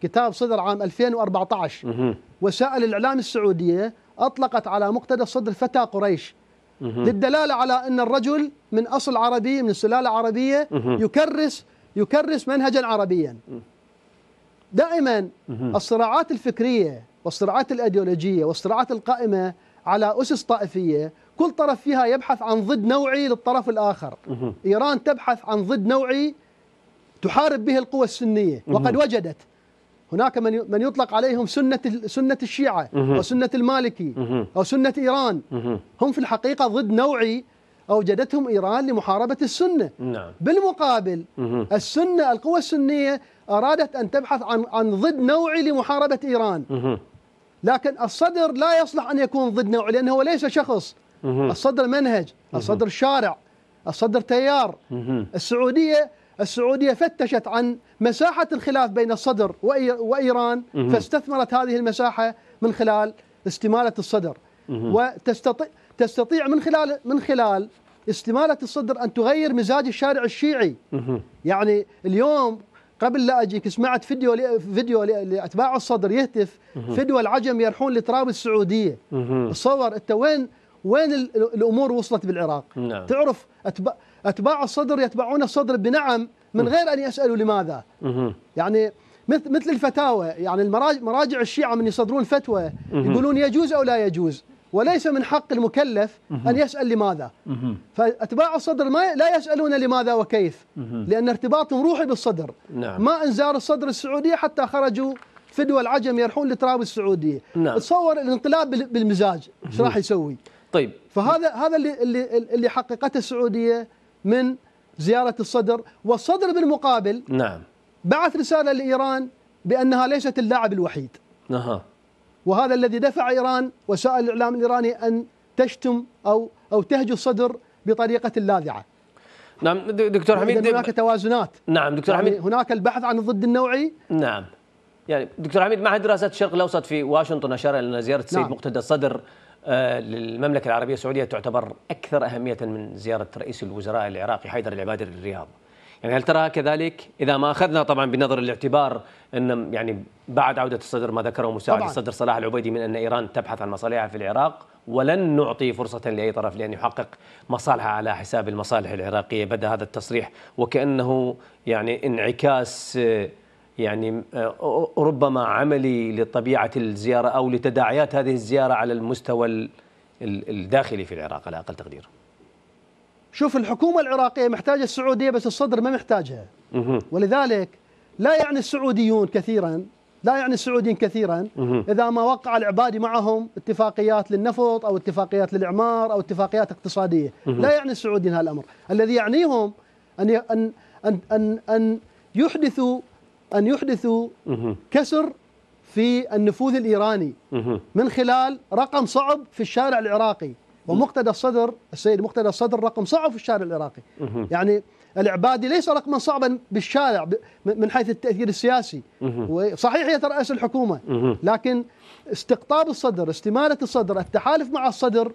كتاب صدر عام 2014 وسائل الإعلام السعودية أطلقت على مقتدى الصدر فتى قريش للدلالة على أن الرجل من أصل عربي من سلالة عربية يكرس يكرس منهجا عربيا دائما الصراعات الفكرية والصراعات الأيديولوجية والصراعات القائمة على أسس طائفية كل طرف فيها يبحث عن ضد نوعي للطرف الآخر إيران تبحث عن ضد نوعي تحارب به القوى السنية وقد وجدت هناك من من يطلق عليهم سنة سنة الشيعة وسنة المالكي أو سنة إيران هم في الحقيقة ضد نوعي أوجدتهم إيران لمحاربة السنة نعم. بالمقابل مه. السنة القوى السنية أرادت أن تبحث عن, عن ضد نوعي لمحاربة إيران مه. لكن الصدر لا يصلح أن يكون ضد نوعي لأنه هو ليس شخص مه. الصدر منهج الصدر شارع الصدر تيار السعودية السعودية فتشت عن مساحة الخلاف بين الصدر وإيران فاستثمرت هذه المساحة من خلال استمالة الصدر وتستطيع تستطيع من خلال من خلال استماله الصدر ان تغير مزاج الشارع الشيعي يعني اليوم قبل لا اجيك سمعت فيديو لي فيديو لاتباع الصدر يهتف فدوى العجم يرحون لتراب السعوديه تصور انت وين وين الامور وصلت بالعراق نعم. تعرف أتباع, اتباع الصدر يتبعون الصدر بنعم من غير ان يسالوا لماذا يعني مثل مثل الفتاوى يعني المراجع الشيعه من يصدرون فتوى يقولون يجوز او لا يجوز وليس من حق المكلف أن يسأل لماذا فأتباع الصدر ما لا يسألون لماذا وكيف لأن ارتباطهم روحي بالصدر نعم. ما أن زار الصدر السعودية حتى خرجوا فدوى العجم يرحون لتراب السعودية نعم. تصور الانقلاب بالمزاج ايش راح يسوي طيب فهذا هذا اللي اللي اللي حققته السعودية من زيارة الصدر والصدر بالمقابل نعم بعث رسالة لإيران بأنها ليست اللاعب الوحيد أها وهذا الذي دفع ايران وسائل الاعلام الايراني ان تشتم او او تهجو الصدر بطريقه لاذعه. نعم دكتور حميد هناك توازنات نعم دكتور يعني حميد هناك البحث عن الضد النوعي نعم يعني دكتور حميد معهد دراسات الشرق الاوسط في واشنطن اشار الى ان زياره السيد نعم. مقتدى الصدر آه، للمملكه العربيه السعوديه تعتبر اكثر اهميه من زياره رئيس الوزراء العراقي حيدر العبادي للرياض. يعني هل تراها كذلك اذا ما اخذنا طبعا بنظر الاعتبار ان يعني بعد عوده الصدر ما ذكره مساعد الصدر صلاح العبيدي من ان ايران تبحث عن مصالحها في العراق ولن نعطي فرصه لاي طرف لان يحقق مصالحه على حساب المصالح العراقيه بدا هذا التصريح وكانه يعني انعكاس يعني ربما عملي لطبيعه الزياره او لتداعيات هذه الزياره على المستوى الداخلي في العراق على اقل تقدير شوف الحكومة العراقية محتاجة السعودية بس الصدر ما محتاجها ولذلك لا يعني السعوديون كثيرا لا يعني السعوديين كثيرا إذا ما وقع العبادي معهم اتفاقيات للنفط أو اتفاقيات للإعمار أو اتفاقيات اقتصادية لا يعني السعوديين هذا الأمر الذي يعنيهم أن أن أن أن, أن يحدثوا أن يحدثوا كسر في النفوذ الإيراني من خلال رقم صعب في الشارع العراقي ومقتدى الصدر السيد مقتدى الصدر رقم صعب في الشارع العراقي يعني العبادي ليس رقما صعبا بالشارع من حيث التاثير السياسي صحيح يتراس الحكومه لكن استقطاب الصدر استماله الصدر التحالف مع الصدر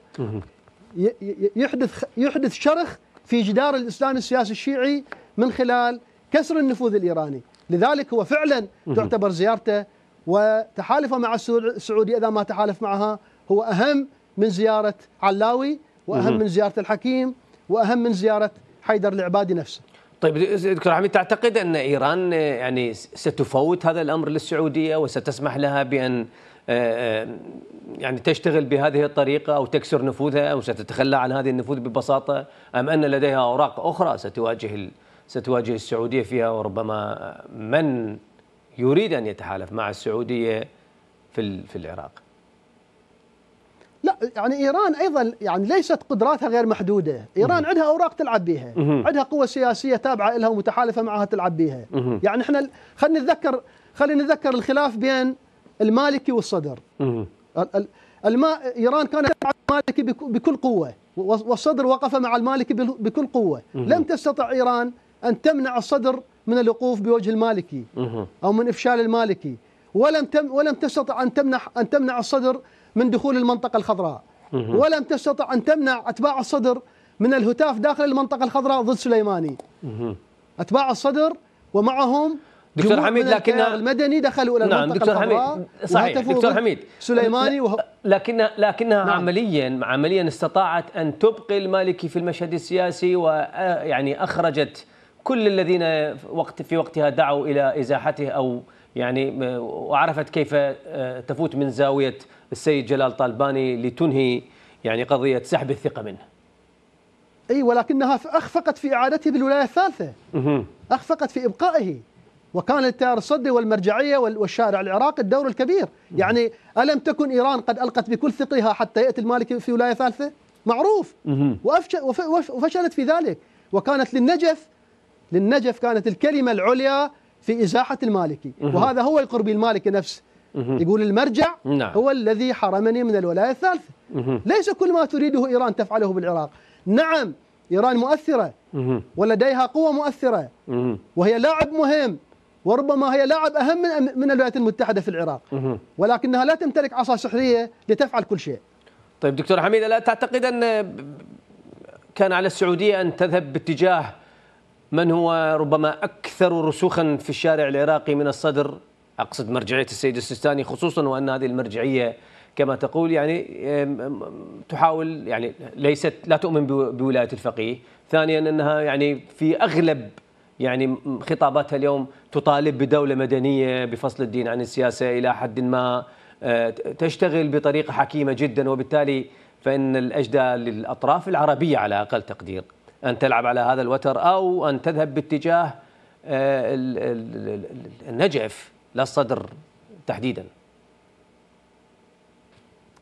يحدث يحدث شرخ في جدار الاسلام السياسي الشيعي من خلال كسر النفوذ الايراني لذلك هو فعلا تعتبر زيارته وتحالفه مع السعوديه اذا ما تحالف معها هو اهم من زيارة علاوي وأهم من زيارة الحكيم وأهم من زيارة حيدر العبادي نفسه طيب دكتور حميد تعتقد أن إيران آه، يعني ستفوت هذا الأمر للسعودية وستسمح لها بأن آه، آه، يعني تشتغل بهذه الطريقة أو تكسر نفوذها أو ستتخلى عن هذه النفوذ ببساطة أم أن لديها أوراق أخرى ستواجه ستواجه السعودية فيها وربما من يريد أن يتحالف مع السعودية في في العراق لا يعني ايران ايضا يعني ليست قدراتها غير محدوده، ايران عندها اوراق تلعب بيها، عندها قوة سياسيه تابعه لها ومتحالفه معها تلعب بيها، يعني احنا خلينا نتذكر خلينا نتذكر الخلاف بين المالكي والصدر. الماء ايران كانت مع المالكي بكل قوه والصدر وقف مع المالكي بكل قوه، لم تستطع ايران ان تمنع الصدر من الوقوف بوجه المالكي او من افشال المالكي، ولم تم ولم تستطع ان تمنع ان تمنع الصدر من دخول المنطقة الخضراء ولم تستطع أن تمنع أتباع الصدر من الهتاف داخل المنطقة الخضراء ضد سليماني أتباع الصدر ومعهم دكتور حميد لكن المدني دخلوا الى نعم المنطقه دكتور حميد صحيح دكتور حميد سليماني وهو لكن لكنها نعم. عمليا عمليا استطاعت ان تبقي المالكي في المشهد السياسي ويعني اخرجت كل الذين وقت في وقتها دعوا الى ازاحته او يعني وعرفت كيف آه، تفوت من زاوية السيد جلال طالباني لتنهي يعني قضية سحب الثقة منه أي ولكنها أخفقت في إعادته بالولاية الثالثة أخفقت في إبقائه وكان للتيار الصدي والمرجعية والشارع العراقي الدور الكبير يعني ألم تكن إيران قد ألقت بكل ثقلها حتى يأتي المالكي في ولاية ثالثة معروف وفشلت في ذلك وكانت للنجف للنجف كانت الكلمة العليا في إزاحة المالكي وهذا هو القربي المالكي نفسه يقول المرجع نعم. هو الذي حرمني من الولاية الثالثة ليس كل ما تريده إيران تفعله بالعراق نعم إيران مؤثرة ولديها قوة مؤثرة وهي لاعب مهم وربما هي لاعب أهم من, من الولايات المتحدة في العراق ولكنها لا تمتلك عصا سحرية لتفعل كل شيء طيب دكتور حميد لا تعتقد أن كان على السعودية أن تذهب باتجاه من هو ربما أكثر رسوخا في الشارع العراقي من الصدر أقصد مرجعية السيد السيستاني خصوصا وأن هذه المرجعية كما تقول يعني تحاول يعني ليست لا تؤمن بولايه الفقيه، ثانيا انها يعني في اغلب يعني خطاباتها اليوم تطالب بدوله مدنيه بفصل الدين عن السياسه الى حد ما أه، تشتغل بطريقه حكيمه جدا وبالتالي فان الاجدى للاطراف العربيه على اقل تقدير أن تلعب على هذا الوتر أو أن تذهب باتجاه آه، النجف لا الصدر تحديدا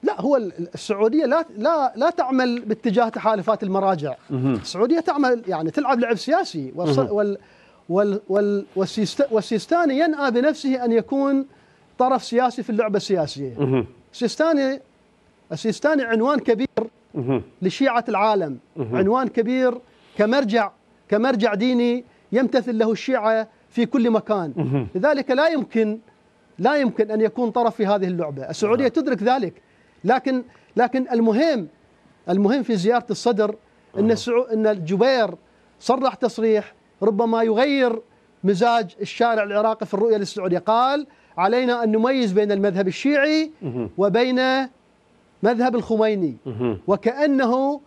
لا هو السعوديه لا لا لا تعمل باتجاه تحالفات المراجع السعوديه تعمل يعني تلعب لعب سياسي وال وال وال والسيستاني ينأى بنفسه ان يكون طرف سياسي في اللعبه السياسيه السيستاني السيستاني عنوان كبير لشيعة العالم عنوان كبير كمرجع كمرجع ديني يمتثل له الشيعة في كل مكان لذلك لا يمكن لا يمكن أن يكون طرف في هذه اللعبة السعودية نعم. تدرك ذلك لكن لكن المهم المهم في زيارة الصدر أن أن الجبير صرح تصريح ربما يغير مزاج الشارع العراقي في الرؤية للسعودية قال علينا أن نميز بين المذهب الشيعي وبين مذهب الخميني وكأنه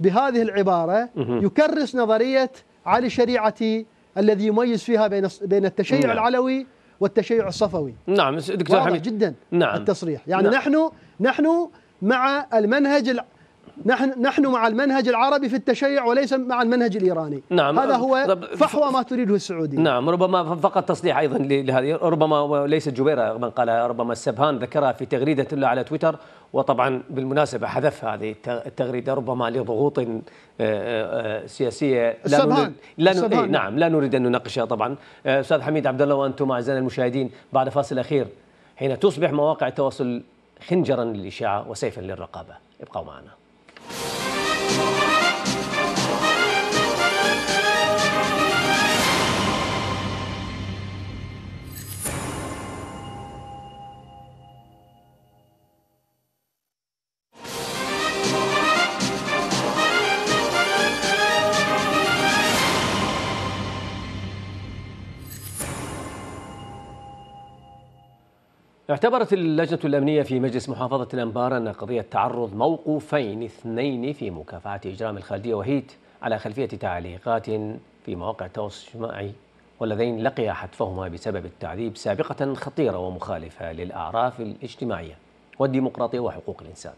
بهذه العبارة يكرس نظرية علي الشريعتي الذي يميز فيها بين بين التشيع نعم. العلوي والتشيع الصفوي نعم دكتور حميد جدا نعم التصريح يعني نعم. نحن نحن مع المنهج نحن نحن مع المنهج العربي في التشيع وليس مع المنهج الايراني نعم هذا هو فحوى ما تريده السعوديه نعم ربما فقط تصليح ايضا لهذه ربما ليس جبيره من قال ربما السبهان ذكرها في تغريده له على تويتر وطبعا بالمناسبه حذف هذه التغريده ربما لضغوط آه، آه، سياسيه لا نريد لا نريد إيه نعم لا نريد ان نناقشها طبعا آه، استاذ حميد عبد الله وانتم اعزائنا المشاهدين بعد فاصل اخير حين تصبح مواقع التواصل خنجرا للاشاعه وسيفا للرقابه ابقوا معنا Thank you. اعتبرت اللجنة الأمنية في مجلس محافظة الأنبار أن قضية تعرض موقوفين اثنين في مكافحة إجرام الخالدية وهيت على خلفية تعليقات في مواقع التواصل الاجتماعي واللذين لقيا حتفهما بسبب التعذيب سابقة خطيرة ومخالفة للأعراف الاجتماعية والديمقراطية وحقوق الإنسان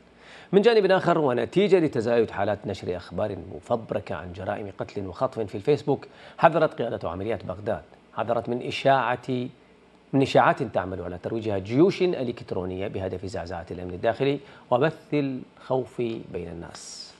من جانب آخر ونتيجة لتزايد حالات نشر أخبار مفبركة عن جرائم قتل وخطف في الفيسبوك حذرت قيادة عمليات بغداد حذرت من إشاعة من إشاعات تعمل على ترويجها جيوش إلكترونية بهدف زعزعة الأمن الداخلي وبث الخوف بين الناس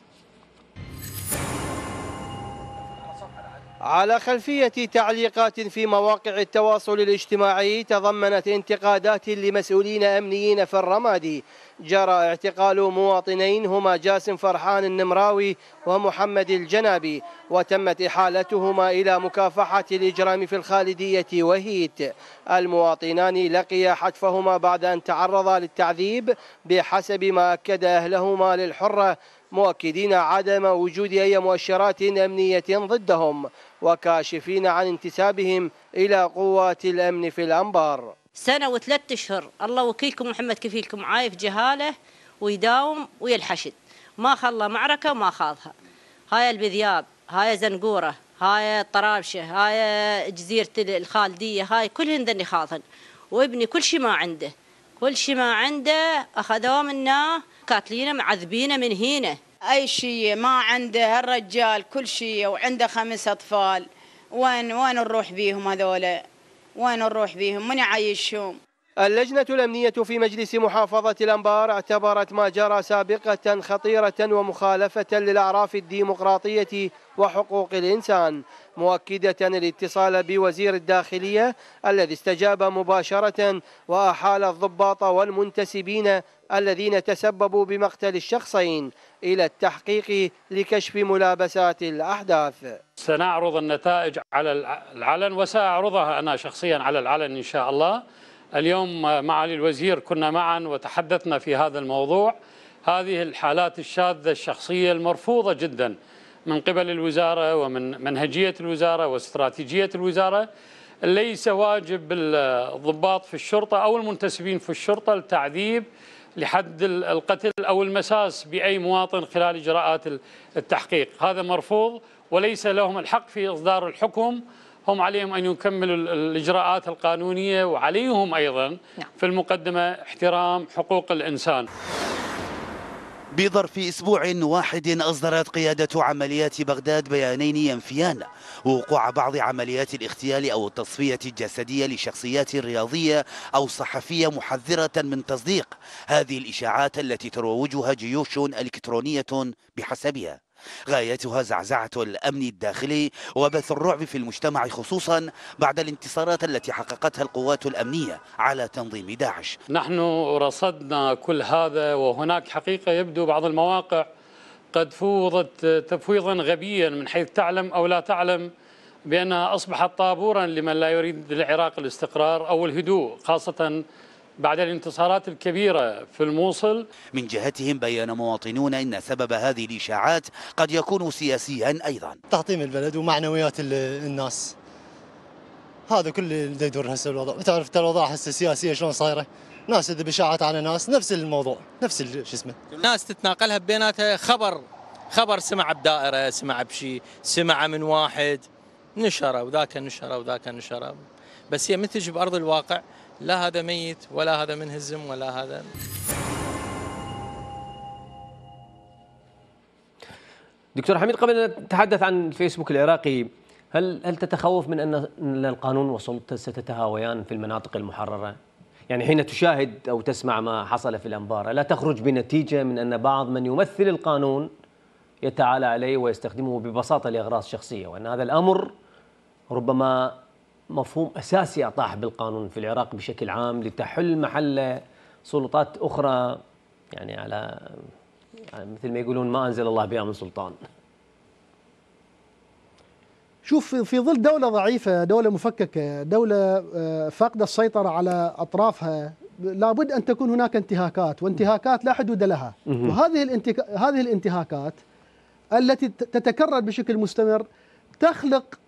على خلفية تعليقات في مواقع التواصل الاجتماعي تضمنت انتقادات لمسؤولين أمنيين في الرمادي جرى اعتقال مواطنين هما جاسم فرحان النمراوي ومحمد الجنابي وتمت إحالتهما إلى مكافحة الإجرام في الخالدية وهيت المواطنان لقيا حتفهما بعد أن تعرضا للتعذيب بحسب ما أكد أهلهما للحرة مؤكدين عدم وجود أي مؤشرات أمنية ضدهم وكاشفين عن انتسابهم إلى قوات الأمن في الأنبار سنة وثلاث أشهر الله وكيلكم محمد كفيلكم عايف جهاله ويداوم ويلحشد ما خلى معركة وما خاضها هاي البذياب هاي زنقورة هاي طرابشة هاي جزيرة الخالدية هاي كلهن ذني خاضن وابني كل شيء ما عنده كل شيء ما عنده أخذوه منا كاتلينا معذبينه من هنا أي شيء ما عنده هالرجال كل شيء وعنده خمس أطفال وين وين نروح بيهم هذولا waana ruux biihi manacayisho اللجنة الأمنية في مجلس محافظة الأنبار اعتبرت ما جرى سابقة خطيرة ومخالفة للأعراف الديمقراطية وحقوق الإنسان مؤكدة الاتصال بوزير الداخلية الذي استجاب مباشرة وأحال الضباط والمنتسبين الذين تسببوا بمقتل الشخصين إلى التحقيق لكشف ملابسات الأحداث سنعرض النتائج على العلن وسأعرضها أنا شخصيا على العلن إن شاء الله اليوم معالي الوزير كنا معا وتحدثنا في هذا الموضوع هذه الحالات الشاذة الشخصية المرفوضة جدا من قبل الوزارة ومن منهجية الوزارة واستراتيجية الوزارة ليس واجب الضباط في الشرطة أو المنتسبين في الشرطة التعذيب لحد القتل أو المساس بأي مواطن خلال إجراءات التحقيق هذا مرفوض وليس لهم الحق في إصدار الحكم هم عليهم أن يكملوا الإجراءات القانونية وعليهم أيضا نعم. في المقدمة احترام حقوق الإنسان بظرف أسبوع واحد أصدرت قيادة عمليات بغداد بيانين ينفيان وقوع بعض عمليات الاغتيال أو التصفية الجسدية لشخصيات رياضية أو صحفية محذرة من تصديق هذه الإشاعات التي تروجها جيوش إلكترونية بحسبها غايتها زعزعة الأمن الداخلي وبث الرعب في المجتمع خصوصا بعد الانتصارات التي حققتها القوات الأمنية على تنظيم داعش نحن رصدنا كل هذا وهناك حقيقة يبدو بعض المواقع قد فوضت تفويضا غبيا من حيث تعلم أو لا تعلم بأنها أصبحت طابورا لمن لا يريد للعراق الاستقرار أو الهدوء خاصة بعد الانتصارات الكبيرة في الموصل من جهتهم بيّن مواطنون أن سبب هذه الإشاعات قد يكون سياسيا أيضا تحطيم البلد ومعنويات الناس هذا كل اللي يدور هسه الوضع تعرف الوضع هسه السياسية شلون صايرة ناس اذا بشاعات على ناس نفس الموضوع نفس شو اسمه الناس تتناقلها بيناتها خبر خبر سمع بدائرة سمع بشي سمع من واحد نشره وذاك نشره وذاك نشره بس هي ما تجي بارض الواقع لا هذا ميت ولا هذا منهزم ولا هذا دكتور حميد قبل ان نتحدث عن الفيسبوك العراقي هل هل تتخوف من ان القانون والسلطه ستتهاويان في المناطق المحرره؟ يعني حين تشاهد او تسمع ما حصل في الانبار لا تخرج بنتيجه من ان بعض من يمثل القانون يتعالى عليه ويستخدمه ببساطه لاغراض شخصيه وان هذا الامر ربما مفهوم أساسي أطاح بالقانون في العراق بشكل عام لتحل محله سلطات أخرى يعني على يعني مثل ما يقولون ما أنزل الله بها من سلطان شوف في ظل دولة ضعيفة دولة مفككة دولة آه، فاقدة السيطرة على أطرافها لابد أن تكون هناك انتهاكات وانتهاكات لا حدود لها وهذه هذه الانتهاكات التي تتكرر بشكل مستمر تخلق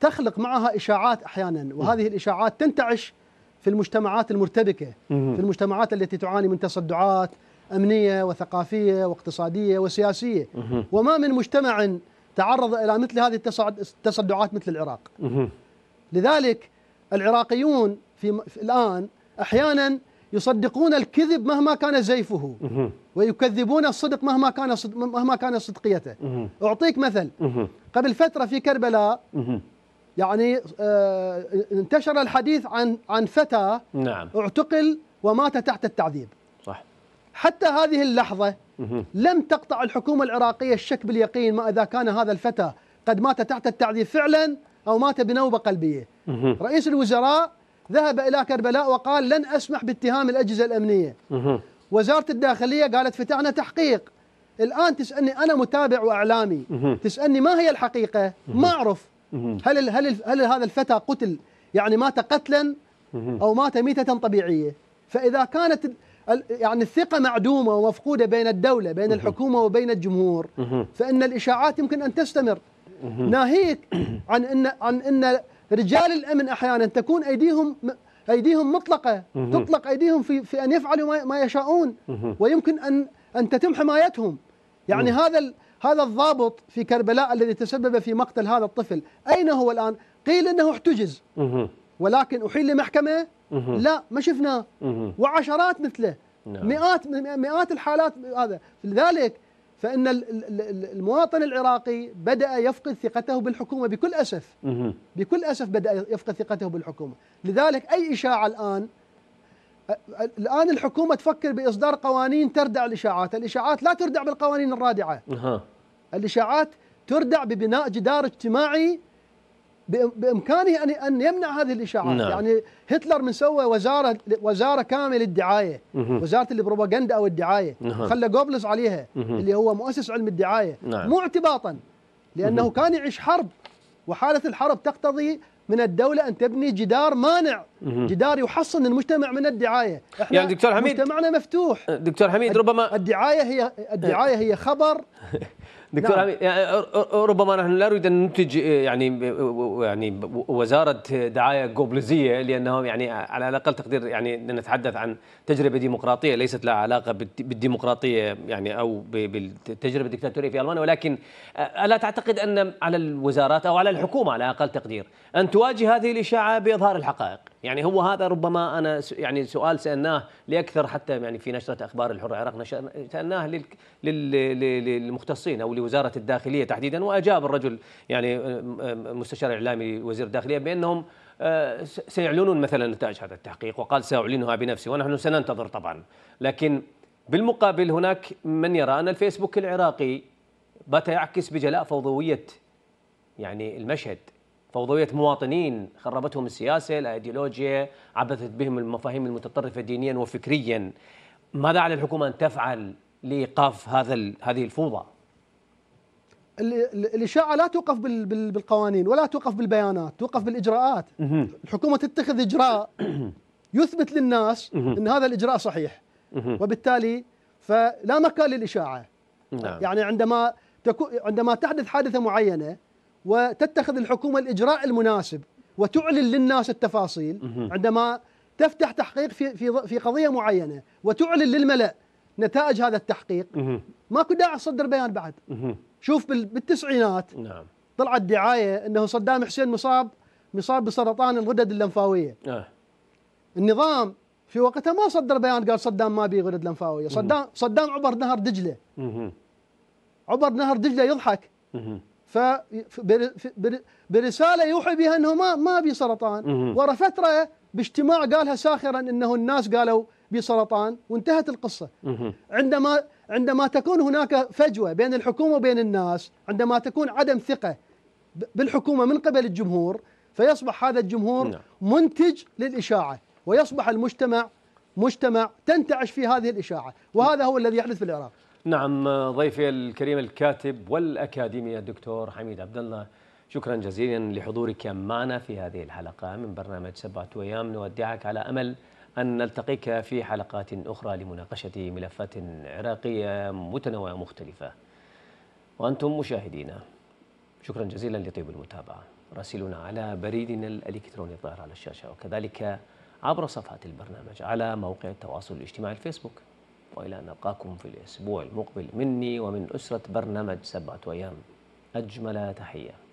تخلق معها اشاعات احيانا وهذه الاشاعات تنتعش في المجتمعات المرتبكه في المجتمعات التي تعاني من تصدعات امنيه وثقافيه واقتصاديه وسياسيه وما من مجتمع تعرض الى مثل هذه التصدعات مثل العراق لذلك العراقيون في, الان احيانا يصدقون الكذب مهما كان زيفه ويكذبون الصدق مهما كان مهما كان صدقيته اعطيك مثل قبل فتره في كربلاء يعني آه، انتشر الحديث عن عن فتى نعم. اعتقل ومات تحت التعذيب صح حتى هذه اللحظة لم تقطع الحكومة العراقية الشك باليقين ما إذا كان هذا الفتى قد مات تحت التعذيب فعلا أو مات بنوبة قلبية رئيس الوزراء ذهب إلى كربلاء وقال لن أسمح باتهام الأجهزة الأمنية وزارة الداخلية قالت فتحنا تحقيق الآن تسألني أنا متابع وإعلامي تسألني ما هي الحقيقة ما أعرف هل هل هل هذا الفتى قتل يعني مات قتلا او مات ميته طبيعيه فاذا كانت يعني الثقه معدومه ومفقوده بين الدوله بين الحكومه وبين الجمهور فان الاشاعات يمكن ان تستمر ناهيك عن ان عن ان رجال الامن احيانا تكون ايديهم ايديهم مطلقه تطلق ايديهم في في ان يفعلوا ما يشاؤون ويمكن ان ان تتم حمايتهم يعني هذا هذا الضابط في كربلاء الذي تسبب في مقتل هذا الطفل أين هو الآن؟ قيل أنه احتجز ولكن أحيل لمحكمة لا ما شفناه وعشرات مثله نعم. مئات مئات الحالات هذا لذلك فإن المواطن العراقي بدأ يفقد ثقته بالحكومة بكل أسف بكل أسف بدأ يفقد ثقته بالحكومة لذلك أي إشاعة الآن الان الحكومه تفكر باصدار قوانين تردع الاشاعات، الاشاعات لا تردع بالقوانين الرادعه. أه. الاشاعات تردع ببناء جدار اجتماعي بامكانه ان ان يمنع هذه الاشاعات، نعم. يعني هتلر من سوى وزاره وزاره كامله للدعايه، مه. وزاره البروباغندا او الدعايه، خلى جوبلز عليها مه. اللي هو مؤسس علم الدعايه، نعم. مو اعتباطا لانه مه. كان يعيش حرب وحاله الحرب تقتضي من الدولة أن تبني جدار مانع جدار يحصن المجتمع من الدعاية احنا يعني دكتور حميد مجتمعنا مفتوح دكتور حميد ربما الدعاية هي الدعاية هي خبر دكتور نعم. يعني ربما نحن لا نريد ان ننتج إيه، يعني يعني وزاره دعايه قبلزيه لانهم يعني على الاقل تقدير يعني نتحدث عن تجربه ديمقراطيه ليست لها علاقه بالديمقراطيه يعني او بالتجربه الدكتاتوريه في المانيا ولكن الا تعتقد ان على الوزارات او على الحكومه على اقل تقدير ان تواجه هذه الاشاعه باظهار الحقائق؟ يعني هو هذا ربما انا يعني سؤال سالناه لاكثر حتى يعني في نشره اخبار الحر العراق سالناه للمختصين او لوزاره الداخليه تحديدا واجاب الرجل يعني آه، آه، مستشار اعلامي وزير الداخليه بانهم آه، سيعلنون مثلا نتائج هذا التحقيق وقال ساعلنها بنفسي ونحن سننتظر طبعا لكن بالمقابل هناك من يرى ان الفيسبوك العراقي بات يعكس بجلاء فوضويه يعني المشهد فوضوية مواطنين خربتهم السياسة الأيديولوجيا عبثت بهم المفاهيم المتطرفة دينيا وفكريا ماذا على الحكومة أن تفعل لإيقاف هذا هذه الفوضى؟ الإشاعة لا توقف بالقوانين ولا توقف بالبيانات توقف بالإجراءات الحكومة تتخذ إجراء يثبت للناس أن هذا الإجراء صحيح وبالتالي فلا مكان للإشاعة نعم. يعني عندما عندما تحدث حادثة معينة وتتخذ الحكومة الإجراء المناسب وتعلن للناس التفاصيل عندما تفتح تحقيق في في في قضية معينة وتعلن للملأ نتائج هذا التحقيق ماكو داعي تصدر بيان بعد شوف بالتسعينات نعم طلعت دعاية أنه صدام حسين مصاب مصاب بسرطان الغدد اللمفاوية آه. النظام في وقتها ما صدر بيان قال صدام ما بيه غدد لمفاوية صدام صدام عبر نهر دجلة عبر نهر دجلة يضحك برساله يوحي بها انه ما ما بي سرطان ورا فتره باجتماع قالها ساخرا انه الناس قالوا بي سرطان وانتهت القصه عندما عندما تكون هناك فجوه بين الحكومه وبين الناس عندما تكون عدم ثقه بالحكومه من قبل الجمهور فيصبح هذا الجمهور نعم. منتج للاشاعه ويصبح المجتمع مجتمع تنتعش في هذه الاشاعه وهذا هو الذي يحدث في العراق نعم ضيفي الكريم الكاتب والأكاديمي الدكتور حميد عبد الله شكرا جزيلا لحضورك معنا في هذه الحلقة من برنامج سبعة أيام نودعك على أمل أن نلتقيك في حلقات أخرى لمناقشة ملفات عراقية متنوعة مختلفة وأنتم مشاهدينا شكرا جزيلا لطيب المتابعة راسلونا على بريدنا الإلكتروني الظاهر على الشاشة وكذلك عبر صفحة البرنامج على موقع التواصل الاجتماعي الفيسبوك وإلى أن نلقاكم في الأسبوع المقبل مني ومن أسرة برنامج سبعة أيام أجمل تحية